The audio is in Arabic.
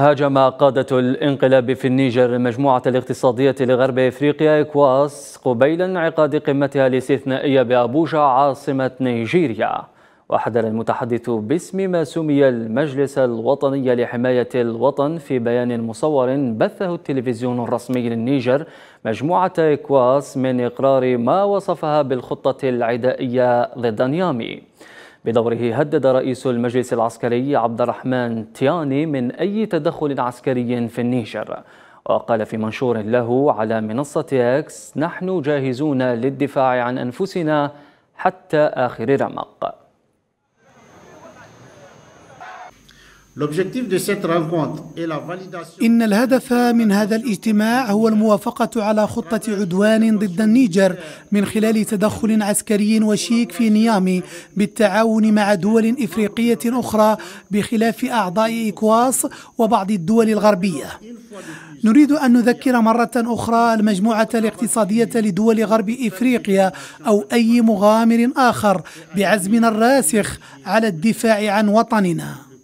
هاجم قادة الانقلاب في النيجر المجموعة الاقتصادية لغرب افريقيا إكواس قبيل انعقاد قمتها الاستثنائية بأبوجا عاصمة نيجيريا وحذر المتحدث باسم ما سمي المجلس الوطني لحماية الوطن في بيان مصور بثه التلفزيون الرسمي للنيجر مجموعة إكواس من إقرار ما وصفها بالخطة العدائية ضد نيامي بدوره هدد رئيس المجلس العسكري عبد الرحمن تياني من أي تدخل عسكري في النيجر وقال في منشور له على منصة اكس نحن جاهزون للدفاع عن أنفسنا حتى آخر رمق إن الهدف من هذا الاجتماع هو الموافقة على خطة عدوان ضد النيجر من خلال تدخل عسكري وشيك في نيامي بالتعاون مع دول إفريقية أخرى بخلاف أعضاء إكواس وبعض الدول الغربية نريد أن نذكر مرة أخرى المجموعة الاقتصادية لدول غرب إفريقيا أو أي مغامر آخر بعزمنا الراسخ على الدفاع عن وطننا